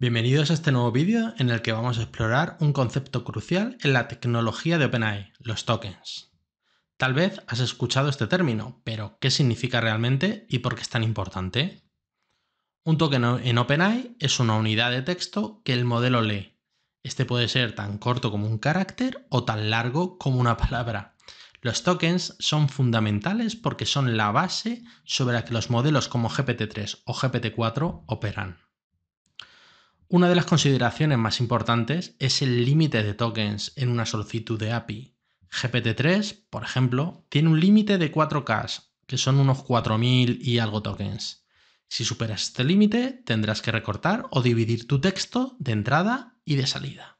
Bienvenidos a este nuevo vídeo en el que vamos a explorar un concepto crucial en la tecnología de OpenAI, los tokens. Tal vez has escuchado este término, pero ¿qué significa realmente y por qué es tan importante? Un token en OpenAI es una unidad de texto que el modelo lee. Este puede ser tan corto como un carácter o tan largo como una palabra. Los tokens son fundamentales porque son la base sobre la que los modelos como GPT-3 o GPT-4 operan. Una de las consideraciones más importantes es el límite de tokens en una solicitud de API. GPT-3, por ejemplo, tiene un límite de 4K, que son unos 4.000 y algo tokens. Si superas este límite, tendrás que recortar o dividir tu texto de entrada y de salida.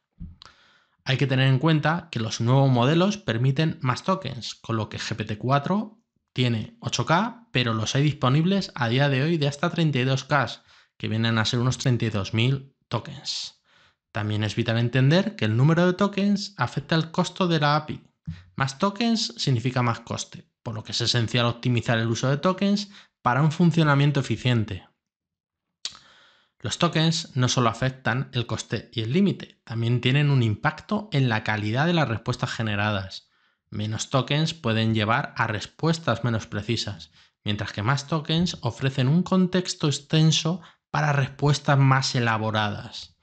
Hay que tener en cuenta que los nuevos modelos permiten más tokens, con lo que GPT-4 tiene 8K, pero los hay disponibles a día de hoy de hasta 32K, que vienen a ser unos 32.000 tokens. También es vital entender que el número de tokens afecta el costo de la API. Más tokens significa más coste, por lo que es esencial optimizar el uso de tokens para un funcionamiento eficiente. Los tokens no solo afectan el coste y el límite, también tienen un impacto en la calidad de las respuestas generadas. Menos tokens pueden llevar a respuestas menos precisas, mientras que más tokens ofrecen un contexto extenso para respuestas más elaboradas.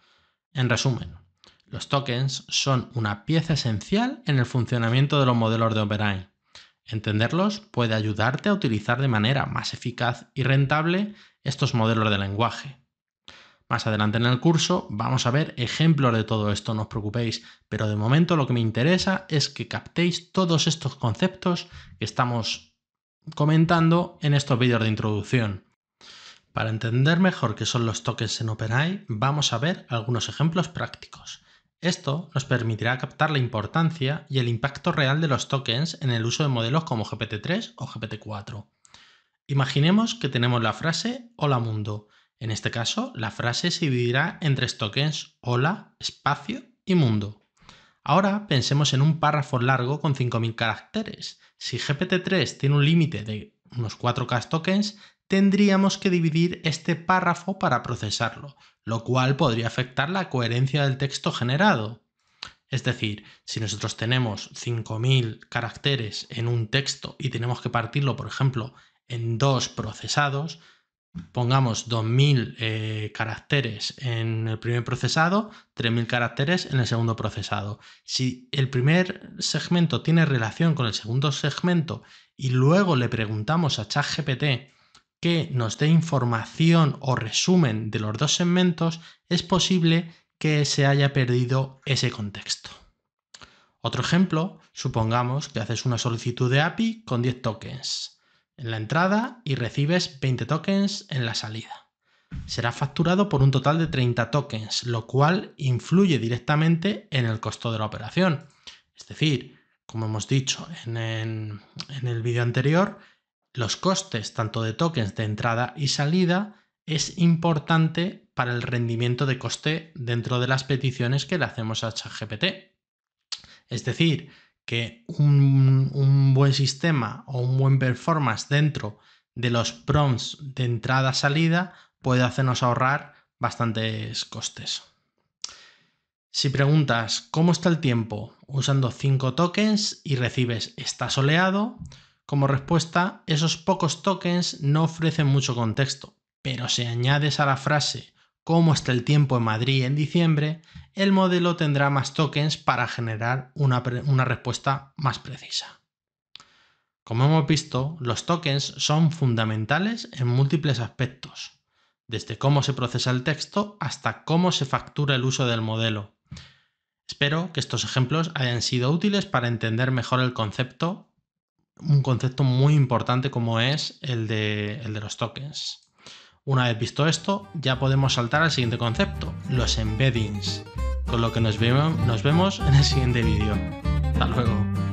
En resumen, los tokens son una pieza esencial en el funcionamiento de los modelos de OpenAI. Entenderlos puede ayudarte a utilizar de manera más eficaz y rentable estos modelos de lenguaje. Más adelante en el curso vamos a ver ejemplos de todo esto, no os preocupéis, pero de momento lo que me interesa es que captéis todos estos conceptos que estamos comentando en estos vídeos de introducción. Para entender mejor qué son los tokens en OpenAI, vamos a ver algunos ejemplos prácticos. Esto nos permitirá captar la importancia y el impacto real de los tokens en el uso de modelos como GPT-3 o GPT-4. Imaginemos que tenemos la frase Hola mundo. En este caso, la frase se dividirá en tres tokens, hola, espacio y mundo. Ahora pensemos en un párrafo largo con 5.000 caracteres. Si GPT-3 tiene un límite de unos 4K tokens, tendríamos que dividir este párrafo para procesarlo, lo cual podría afectar la coherencia del texto generado. Es decir, si nosotros tenemos 5.000 caracteres en un texto y tenemos que partirlo, por ejemplo, en dos procesados, pongamos 2.000 eh, caracteres en el primer procesado, 3.000 caracteres en el segundo procesado. Si el primer segmento tiene relación con el segundo segmento y luego le preguntamos a ChatGPT que nos dé información o resumen de los dos segmentos, es posible que se haya perdido ese contexto. Otro ejemplo, supongamos que haces una solicitud de API con 10 tokens en la entrada y recibes 20 tokens en la salida. Será facturado por un total de 30 tokens, lo cual influye directamente en el costo de la operación. Es decir, como hemos dicho en, el vídeo anterior, los costes tanto de tokens de entrada y salida es importante para el rendimiento de coste dentro de las peticiones que le hacemos a ChatGPT. Es decir, que un, buen sistema o un buen performance dentro de los prompts de entrada-salida puede hacernos ahorrar bastantes costes. Si preguntas cómo está el tiempo usando 5 tokens y recibes está soleado, como respuesta, esos pocos tokens no ofrecen mucho contexto, pero si añades a la frase cómo está el tiempo en Madrid en diciembre, el modelo tendrá más tokens para generar una, respuesta más precisa. Como hemos visto, los tokens son fundamentales en múltiples aspectos, desde cómo se procesa el texto hasta cómo se factura el uso del modelo. Espero que estos ejemplos hayan sido útiles para entender mejor el concepto un concepto muy importante como es el de, el de los tokens. Una vez visto esto, ya podemos saltar al siguiente concepto, los embeddings, con lo que nos vemos, nos vemos en el siguiente vídeo. Hasta luego.